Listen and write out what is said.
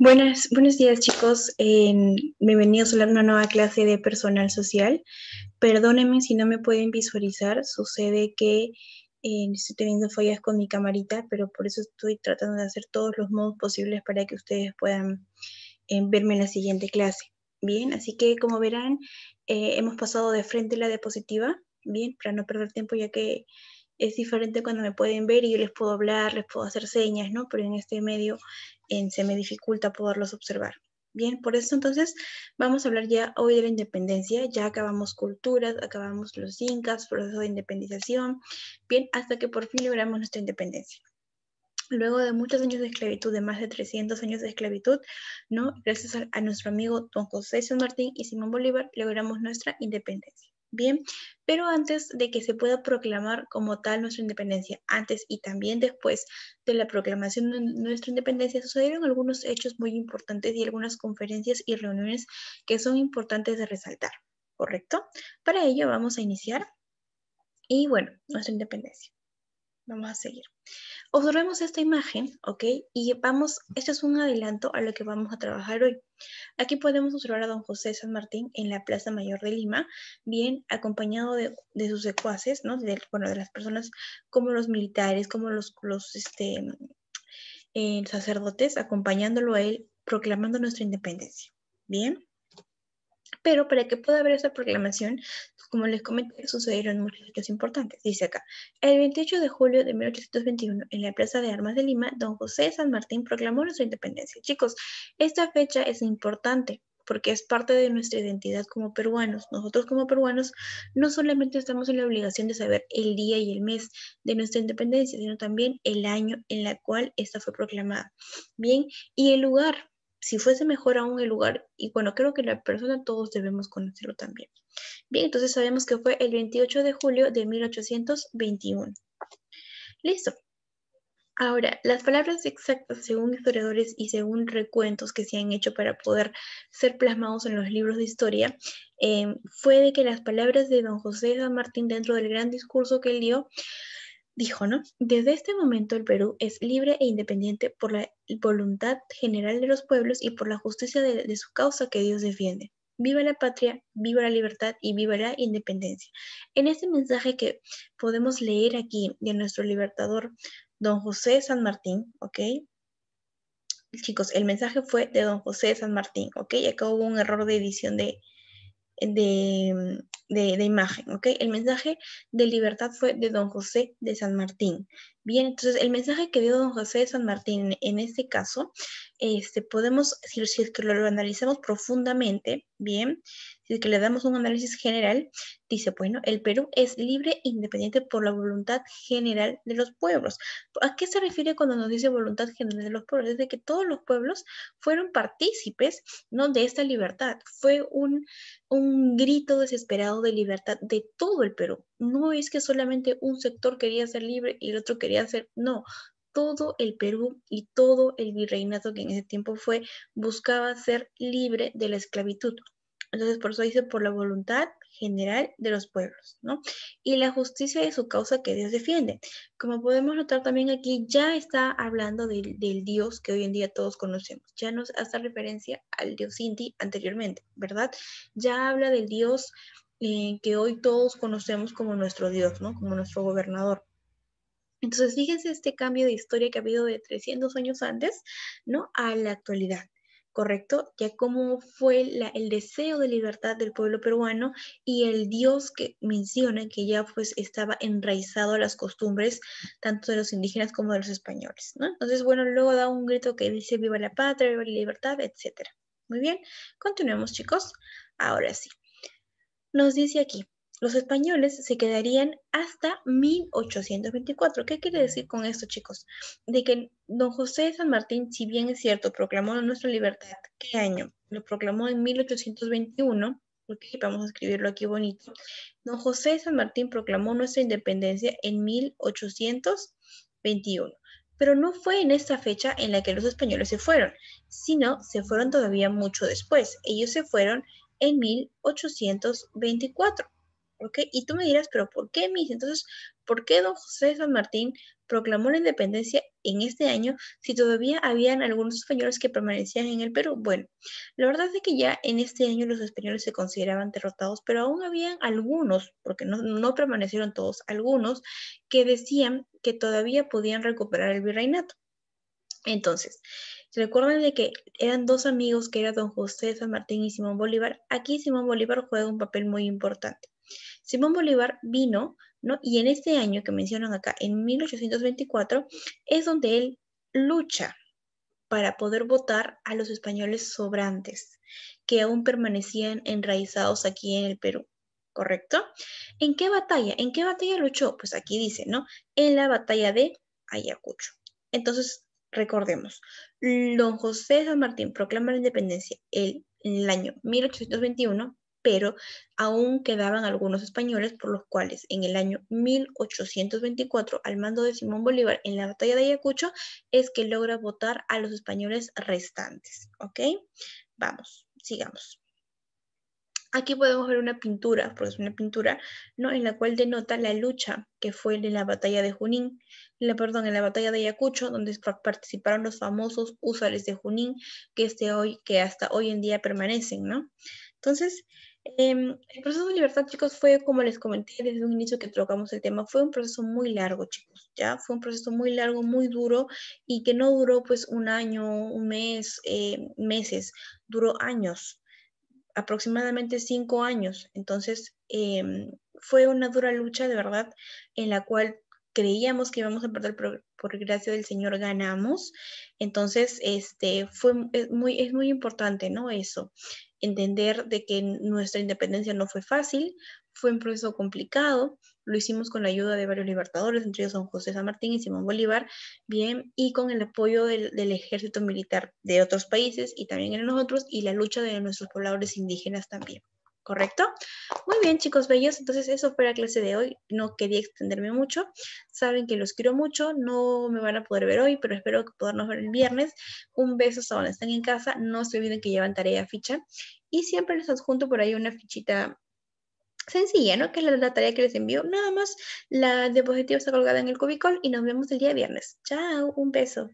Buenas, buenos días chicos, em, bienvenidos a una nueva clase de personal social. Perdónenme si no me pueden visualizar, sucede que eh, estoy teniendo fallas con mi camarita, pero por eso estoy tratando de hacer todos los modos posibles para que ustedes puedan em, verme en la siguiente clase. Bien, así que como verán, eh, hemos pasado de frente la diapositiva, bien, para no perder tiempo ya que es diferente cuando me pueden ver y yo les puedo hablar, les puedo hacer señas, ¿no? Pero en este medio en se me dificulta poderlos observar. Bien, por eso entonces vamos a hablar ya hoy de la independencia. Ya acabamos culturas, acabamos los incas, proceso de independización, bien, hasta que por fin logramos nuestra independencia luego de muchos años de esclavitud, de más de 300 años de esclavitud, ¿no? gracias a, a nuestro amigo don José San Martín y Simón Bolívar, logramos nuestra independencia. Bien, pero antes de que se pueda proclamar como tal nuestra independencia, antes y también después de la proclamación de nuestra independencia, sucedieron algunos hechos muy importantes y algunas conferencias y reuniones que son importantes de resaltar, ¿correcto? Para ello vamos a iniciar. Y bueno, nuestra independencia. Vamos a seguir. Observemos esta imagen, ¿ok? Y vamos, este es un adelanto a lo que vamos a trabajar hoy. Aquí podemos observar a don José San Martín en la Plaza Mayor de Lima, bien acompañado de, sus secuaces, ¿no? bueno, de las personas como los militares, como los, los este, eh, sacerdotes, acompañándolo a él, proclamando nuestra independencia. Bien pero para que pueda haber esa proclamación, pues, como les comenté, sucedieron muchas hechos importantes. Dice acá, el 28 de julio de 1821, en la Plaza de Armas de Lima, don José San Martín proclamó nuestra independencia. Chicos, esta fecha es importante porque es parte de nuestra identidad como peruanos. Nosotros como peruanos no solamente estamos en la obligación de saber el día y el mes de nuestra independencia, sino también el año en el cual esta fue proclamada. Bien, y el lugar si fuese mejor aún el lugar, y bueno, creo que la persona todos debemos conocerlo también. Bien, entonces sabemos que fue el 28 de julio de 1821. Listo. Ahora, las palabras exactas según historiadores y según recuentos que se han hecho para poder ser plasmados en los libros de historia, eh, fue de que las palabras de don José San Martín dentro del gran discurso que él dio dijo, ¿no? Desde este momento el Perú es libre e independiente por la voluntad general de los pueblos y por la justicia de, su causa que Dios defiende. Viva la patria, viva la libertad y viva la independencia. En este mensaje que podemos leer aquí de nuestro libertador, don José San Martín, ¿ok? Chicos, el mensaje fue de don José San Martín, ¿ok? Y Acá hubo un error de edición de, de, imagen. El mensaje de libertad fue de don José de San Martín, Bien, entonces el mensaje que dio don José de San Martín en este caso, este, podemos, si, es que lo, analizamos profundamente, bien, si es que le damos un análisis general, dice, bueno, el Perú es libre e independiente por la voluntad general de los pueblos. ¿A qué se refiere cuando nos dice voluntad general de los pueblos? Es de que todos los pueblos fueron partícipes ¿no? de esta libertad. Fue un, un grito desesperado de libertad de todo el Perú, no es que solamente un sector quería ser libre y el otro quería ser, no, todo el Perú y todo el virreinato que en ese tiempo fue buscaba ser libre de la esclavitud. Entonces, por eso dice, por la voluntad general de los pueblos, ¿no? Y la justicia de su causa que Dios defiende. Como podemos notar también aquí, ya está hablando del, Dios que hoy en día todos conocemos. Ya nos hace referencia al Dios Inti anteriormente, ¿verdad? Ya habla del Dios que hoy todos conocemos como nuestro Dios, ¿no? Como nuestro gobernador. Entonces, fíjense este cambio de historia que ha habido de 300 años antes, ¿no? A la actualidad. ¿correcto? Ya cómo fue el deseo de libertad del pueblo peruano y el Dios que menciona que ya pues estaba enraizado a las costumbres tanto de los indígenas como de los españoles, ¿no? Entonces, bueno, luego da un grito que dice viva la patria, viva la libertad, etc. Muy bien, continuemos chicos. Ahora sí nos dice aquí, los españoles se quedarían hasta 1824. ¿Qué quiere decir con esto, chicos? De que don José San Martín, si bien es cierto, proclamó nuestra libertad, ¿qué año? Lo proclamó en 1821. porque vamos a escribirlo aquí bonito. Don José San Martín proclamó nuestra independencia en 1821. Pero no fue en esta fecha en la que los españoles se fueron, sino se fueron todavía mucho después. Ellos se fueron en 1824. ¿Ok? Y tú me dirás, pero ¿por qué, mis? Entonces, ¿por qué don José San Martín proclamó la independencia en este año si todavía habían algunos españoles que permanecían en el Perú? Bueno, la verdad es que ya en este año los españoles se consideraban derrotados, pero aún habían algunos, porque no, no permanecieron todos, algunos que decían que todavía podían recuperar el virreinato. Entonces, Recuerden de que eran dos amigos que era don José San Martín y Simón Bolívar. Aquí Simón Bolívar juega un papel muy importante. Simón Bolívar vino, ¿no? Y en este año que mencionan acá, en 1824, es donde él lucha para poder votar a los españoles sobrantes, que aún permanecían enraizados aquí en el Perú. ¿Correcto? ¿En qué batalla? ¿En qué batalla luchó? Pues aquí dice, ¿no? En la batalla de Ayacucho. Entonces, Recordemos, don José San Martín proclama la independencia en el año 1821, pero aún quedaban algunos españoles, por los cuales en el año 1824, al mando de Simón Bolívar en la batalla de Ayacucho, es que logra votar a los españoles restantes. ¿Ok? Vamos, sigamos. Aquí podemos ver una pintura, porque es una pintura, ¿no? en la cual denota la lucha que fue en la batalla de Junín, la, perdón, en la batalla de Ayacucho, donde participaron los famosos húsares de Junín, que, este hoy, que hasta hoy en día permanecen. ¿no? Entonces, em, el proceso de libertad, chicos, fue, como les comenté desde un inicio que tocamos el tema, fue un proceso muy largo, chicos, ¿ya? Fue un proceso muy largo, muy duro y que no duró pues un año, un mes, eh, meses, duró años, aproximadamente cinco años. Entonces, em, fue una dura lucha, de verdad, en la cual creíamos que íbamos a perder, por gracia del Señor ganamos. Entonces, este, fue, muy, es muy importante, ¿no? Eso, entender de que nuestra independencia no fue fácil, fue un proceso complicado, lo hicimos con la ayuda de varios libertadores, entre ellos son José San Martín y Simón Bolívar, bien, y con el apoyo del, ejército militar de otros países y también en nosotros, y la lucha de nuestros pobladores indígenas también. ¿correcto? Muy bien, chicos bellos, entonces eso fue la clase de hoy. No quería extenderme mucho. Saben que los quiero mucho. No me van a poder ver hoy, pero espero podernos ver el viernes. Un beso hasta donde están en casa. No se olviden que llevan tarea, ficha. Y siempre les adjunto por ahí una fichita sencilla, ¿no? Que es la, tarea que les envío. Nada más, la diapositiva está colgada en el cubicol y nos vemos el día viernes. Chao, un beso.